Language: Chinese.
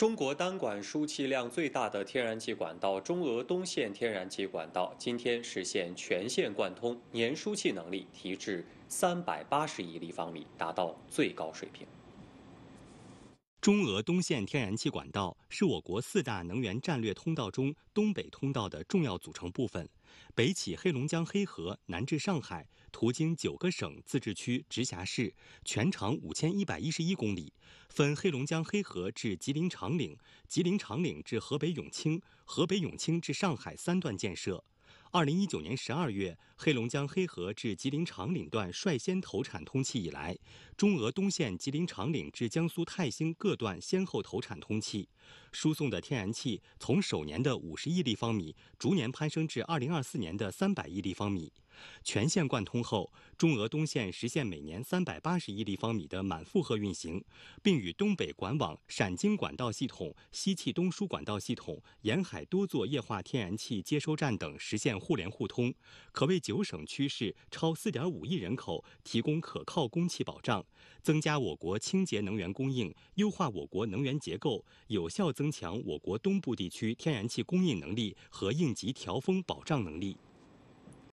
中国单管输气量最大的天然气管道——中俄东线天然气管道，今天实现全线贯通，年输气能力提至三百八十亿立方米，达到最高水平。中俄东线天然气管道是我国四大能源战略通道中东北通道的重要组成部分，北起黑龙江黑河，南至上海，途经九个省、自治区、直辖市，全长五千一百一十一公里，分黑龙江黑河至吉林长岭、吉林长岭至河北永清、河北永清至上海三段建设。二零一九年十二月，黑龙江黑河至吉林长岭段率先投产通气以来，中俄东线吉林长岭至江苏泰兴各段先后投产通气，输送的天然气从首年的五十亿立方米逐年攀升至二零二四年的三百亿立方米。全线贯通后，中俄东线实现每年三百八十亿立方米的满负荷运行，并与东北管网、陕京管道系统、西气东输管道系统、沿海多座液化天然气接收站等实现互联互通，可为九省区市超四点五亿人口提供可靠供气保障，增加我国清洁能源供应，优化我国能源结构，有效增强我国东部地区天然气供应能力和应急调峰保障能力。